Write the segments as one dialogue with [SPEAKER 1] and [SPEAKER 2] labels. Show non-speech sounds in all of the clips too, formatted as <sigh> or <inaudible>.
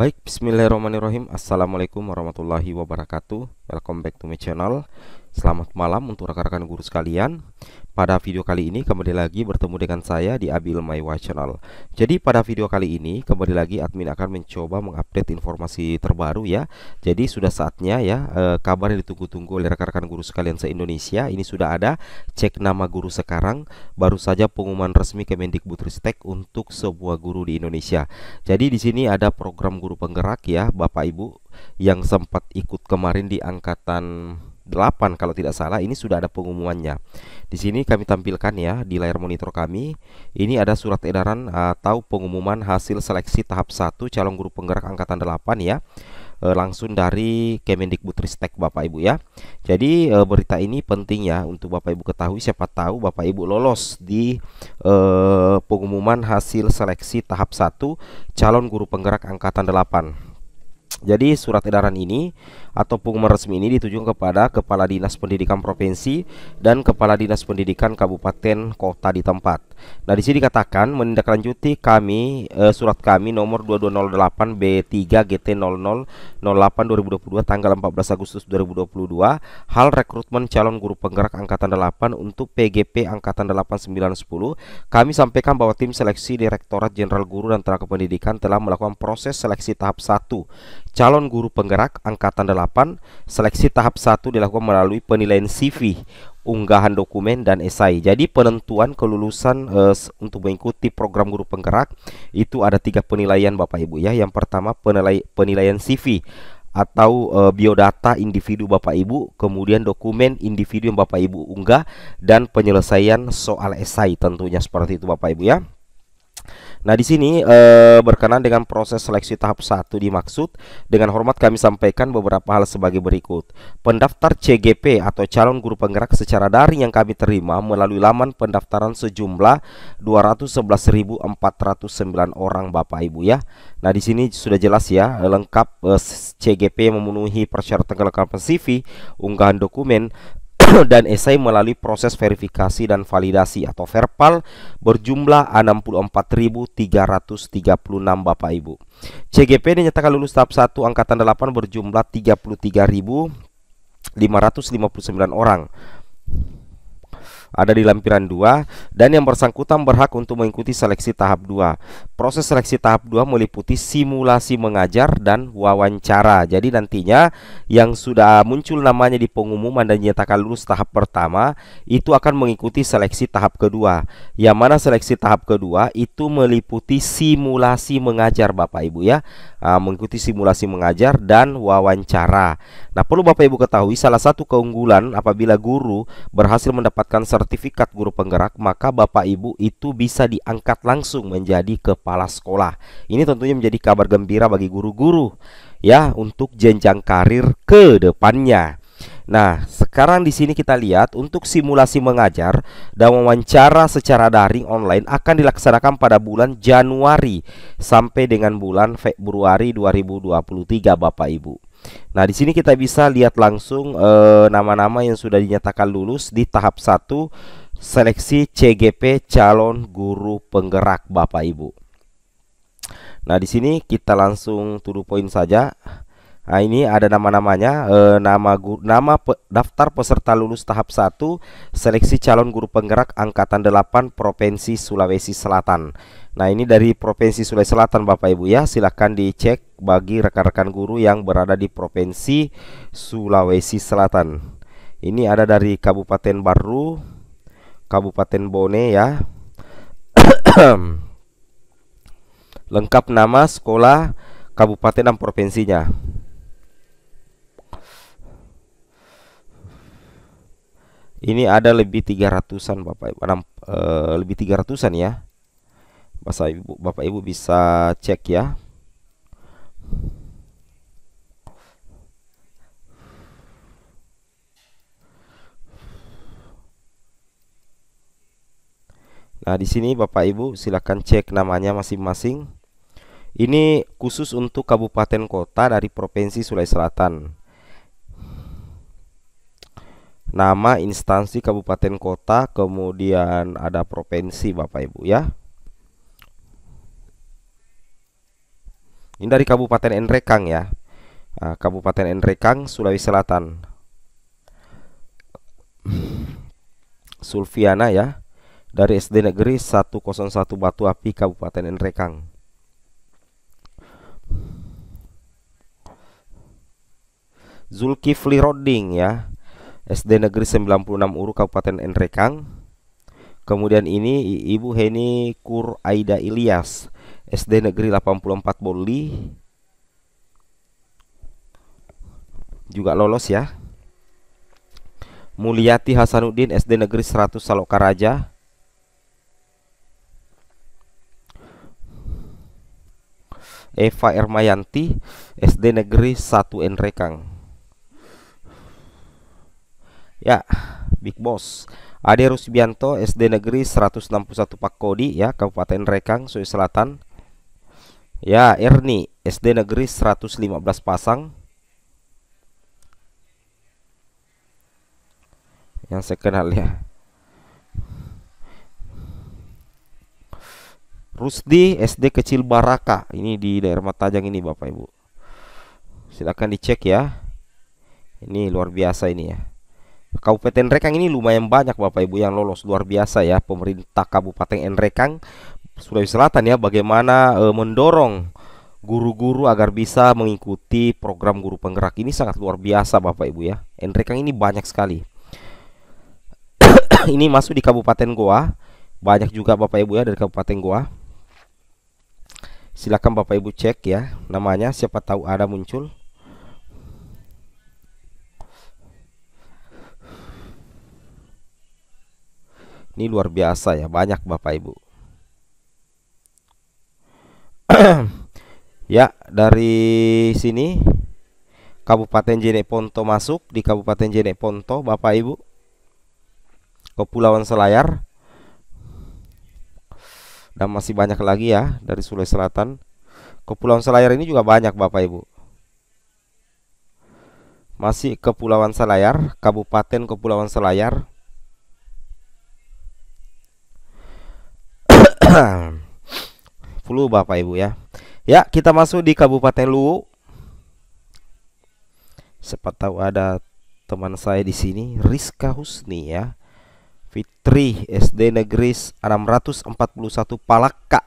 [SPEAKER 1] Baik, bismillahirrahmanirrahim Assalamualaikum warahmatullahi wabarakatuh Welcome back to my channel Selamat malam untuk rekan-rekan guru sekalian. Pada video kali ini kembali lagi bertemu dengan saya di Abil Maiwa Channel. Jadi pada video kali ini kembali lagi admin akan mencoba mengupdate informasi terbaru ya. Jadi sudah saatnya ya eh, kabar yang ditunggu-tunggu oleh rekan-rekan guru sekalian se-Indonesia ini sudah ada. Cek nama guru sekarang baru saja pengumuman resmi Kemendikbudristek untuk sebuah guru di Indonesia. Jadi di sini ada program guru penggerak ya Bapak Ibu yang sempat ikut kemarin di angkatan 8 kalau tidak salah ini sudah ada pengumumannya. Di sini kami tampilkan ya di layar monitor kami. Ini ada surat edaran atau eh, pengumuman hasil seleksi tahap 1 calon guru penggerak angkatan 8 ya. Eh, langsung dari Kemendikbudristek Bapak Ibu ya. Jadi eh, berita ini penting ya untuk Bapak Ibu ketahui siapa tahu Bapak Ibu lolos di pengumuman hasil seleksi tahap 1 calon guru penggerak angkatan 8. Jadi surat edaran ini atau pengumuman resmi ini ditujukan kepada Kepala Dinas Pendidikan Provinsi dan Kepala Dinas Pendidikan Kabupaten Kota di tempat. Nah, di sini dikatakan menindaklanjuti kami eh, surat kami nomor 2208 B3 GT 0008 2022 tanggal 14 Agustus 2022 hal rekrutmen calon guru penggerak angkatan 8 untuk PGP angkatan 8910 Kami sampaikan bahwa tim seleksi Direktorat Jenderal Guru dan Tenaga Pendidikan telah melakukan proses seleksi tahap 1 calon guru penggerak angkatan 8, seleksi tahap 1 dilakukan melalui penilaian CV, unggahan dokumen dan esai. Jadi penentuan kelulusan uh, untuk mengikuti program guru penggerak itu ada tiga penilaian Bapak Ibu ya. Yang pertama penilai penilaian CV atau e, biodata individu Bapak Ibu, kemudian dokumen individu yang Bapak Ibu unggah dan penyelesaian soal esai tentunya seperti itu Bapak Ibu ya. Nah, di sini e, berkenan dengan proses seleksi tahap 1 dimaksud, dengan hormat kami sampaikan beberapa hal sebagai berikut. Pendaftar CGP atau calon guru penggerak secara daring yang kami terima melalui laman pendaftaran sejumlah 211.409 orang Bapak Ibu ya. Nah, di sini sudah jelas ya, lengkap e, eh, CGP memenuhi persyaratan kelengkapan CV, unggahan dokumen, <clears throat> dan esai melalui proses verifikasi dan validasi atau verpal berjumlah 64.336 Bapak Ibu. CGP dinyatakan lulus tahap 1 angkatan 8 berjumlah 33.559 orang ada di lampiran 2 dan yang bersangkutan berhak untuk mengikuti seleksi tahap 2. Proses seleksi tahap 2 meliputi simulasi mengajar dan wawancara. Jadi nantinya yang sudah muncul namanya di pengumuman dan dinyatakan lulus tahap pertama itu akan mengikuti seleksi tahap kedua. Yang mana seleksi tahap kedua itu meliputi simulasi mengajar Bapak Ibu ya. Ah, mengikuti simulasi mengajar dan wawancara. Nah, perlu Bapak Ibu ketahui salah satu keunggulan apabila guru berhasil mendapatkan sertifikat guru penggerak, maka Bapak Ibu itu bisa diangkat langsung menjadi kepala sekolah. Ini tentunya menjadi kabar gembira bagi guru-guru ya untuk jenjang karir ke depannya. Nah, sekarang di sini kita lihat untuk simulasi mengajar dan wawancara secara daring online akan dilaksanakan pada bulan Januari sampai dengan bulan Februari 2023 Bapak Ibu. Nah, di sini kita bisa lihat langsung eh, nama-nama e, yang sudah dinyatakan lulus di tahap 1 seleksi CGP calon guru penggerak Bapak Ibu. Nah, di sini kita langsung turun poin saja. Nah, ini ada nama-namanya, e, nama nama pe, daftar peserta lulus tahap 1 seleksi calon guru penggerak angkatan 8 Provinsi Sulawesi Selatan. Nah, ini dari Provinsi Sulawesi Selatan Bapak Ibu ya, silahkan dicek bagi rekan-rekan guru yang berada di Provinsi Sulawesi Selatan. Ini ada dari Kabupaten Baru, Kabupaten Bone ya. <coughs> Lengkap nama sekolah, kabupaten dan provinsinya. Ini ada lebih 300-an Bapak Ibu, enam, e, lebih 300-an ya. Bapak Ibu, Bapak Ibu bisa cek ya. Nah, di sini Bapak Ibu silakan cek namanya masing-masing. Ini khusus untuk kabupaten kota dari Provinsi Sulawesi Selatan. Nama instansi kabupaten kota, kemudian ada provinsi Bapak Ibu ya. Ini dari Kabupaten Enrekang ya. Nah, kabupaten Enrekang, Sulawesi Selatan. <clears throat> Sulfiana ya dari SD Negeri 101 Batu Api Kabupaten Nrekang. Zulkifli Roding ya. SD Negeri 96 Uru Kabupaten Nrekang. Kemudian ini Ibu Heni Kur Aida Ilyas, SD Negeri 84 Boli. Juga lolos ya. Mulyati Hasanuddin SD Negeri 100 Salokaraja. Eva Ermayanti SD Negeri 1 Enrekang ya Big Boss Ade Rusbianto SD Negeri 161 Pakodi ya Kabupaten Rekang Sulawesi Selatan ya Erni SD Negeri 115 Pasang yang saya kenal ya Rusdi SD Kecil Baraka. Ini di daerah Matajang ini Bapak Ibu. Silakan dicek ya. Ini luar biasa ini ya. Kabupaten Rekang ini lumayan banyak Bapak Ibu yang lolos luar biasa ya pemerintah Kabupaten Rekang Sulawesi Selatan ya bagaimana e, mendorong guru-guru agar bisa mengikuti program guru penggerak ini sangat luar biasa Bapak Ibu ya. Rekang ini banyak sekali. <coughs> ini masuk di Kabupaten Goa. Banyak juga Bapak Ibu ya dari Kabupaten Goa silakan Bapak Ibu cek ya namanya siapa tahu ada muncul ini luar biasa ya banyak Bapak Ibu <clears throat> ya dari sini Kabupaten Ponto masuk di Kabupaten Ponto Bapak Ibu Kepulauan Selayar dan masih banyak lagi ya dari Sulawesi Selatan. Kepulauan Selayar ini juga banyak Bapak Ibu. Masih Kepulauan Selayar, Kabupaten Kepulauan Selayar. <coughs> Flu Bapak Ibu ya. Ya, kita masuk di Kabupaten Luwu. Siapa tahu ada teman saya di sini Rizka Husni ya. Fitri SD Negeri 641 Palaka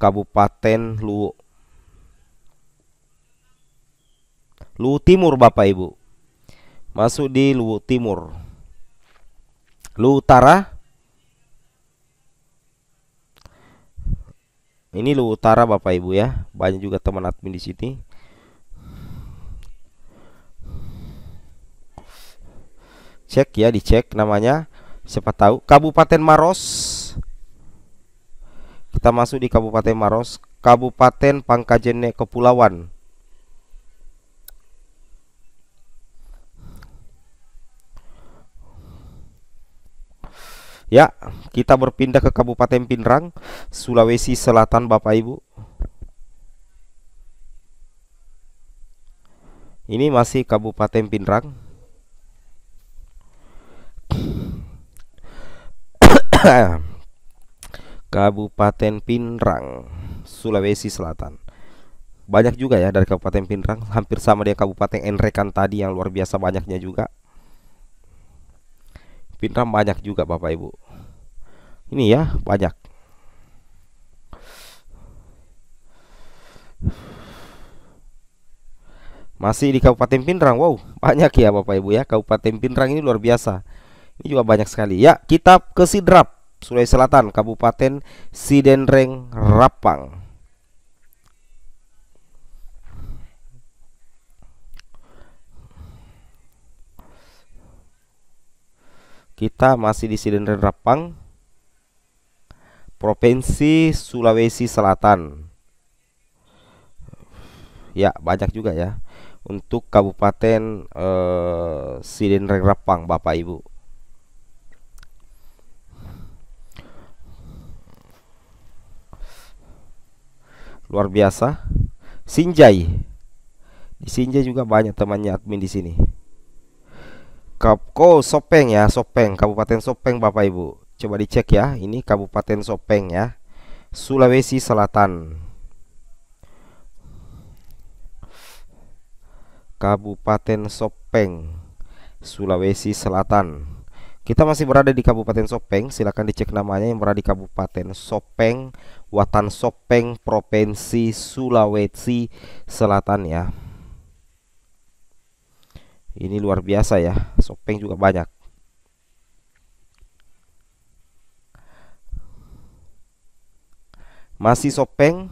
[SPEAKER 1] Kabupaten Luwu Luwu Timur Bapak Ibu masuk di Luwu Timur Luwu Utara ini Luwu Utara Bapak Ibu ya banyak juga teman admin di sini cek ya dicek namanya siapa tahu Kabupaten Maros kita masuk di Kabupaten Maros Kabupaten Pangkajene Kepulauan Ya, kita berpindah ke Kabupaten Pinrang, Sulawesi Selatan, Bapak Ibu. Ini masih Kabupaten Pinrang. <coughs> Kabupaten Pinrang, Sulawesi Selatan. Banyak juga ya dari Kabupaten Pinrang, hampir sama dengan Kabupaten Enrekan tadi yang luar biasa banyaknya juga. Pinrang banyak juga Bapak Ibu. Ini ya, banyak. Masih di Kabupaten Pinrang. Wow, banyak ya Bapak Ibu ya. Kabupaten Pinrang ini luar biasa. Ini juga banyak sekali. Ya, Kitab ke Sidrap. Sulawesi Selatan, Kabupaten Sidenreng Rapang. Kita masih di Sidenreng Rapang, Provinsi Sulawesi Selatan. Ya, banyak juga ya untuk Kabupaten eh, Sidenreng Rapang, Bapak Ibu. luar biasa Sinjai di Sinjai juga banyak temannya admin di sini Kapko Sopeng ya Sopeng Kabupaten Sopeng Bapak Ibu coba dicek ya ini Kabupaten Sopeng ya Sulawesi Selatan Kabupaten Sopeng Sulawesi Selatan kita masih berada di Kabupaten Sopeng, silakan dicek namanya yang berada di Kabupaten Sopeng, Watan Sopeng, Provinsi Sulawesi Selatan ya. Ini luar biasa ya, Sopeng juga banyak. Masih Sopeng.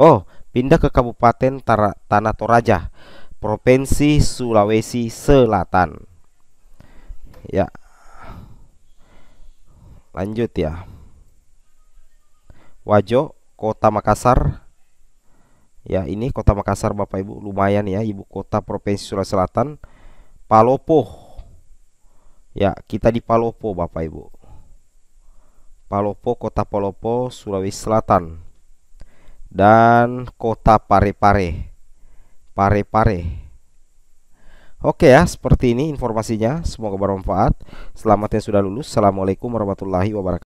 [SPEAKER 1] Oh, pindah ke Kabupaten Tanah Toraja, Provinsi Sulawesi Selatan ya lanjut ya Wajo kota Makassar ya ini kota Makassar Bapak Ibu lumayan ya ibu kota provinsi Sulawesi Selatan Palopo ya kita di Palopo Bapak Ibu Palopo kota Palopo Sulawesi Selatan dan kota Parepare Parepare Oke ya, seperti ini informasinya. Semoga bermanfaat. Selamat yang sudah lulus. Assalamualaikum warahmatullahi wabarakatuh.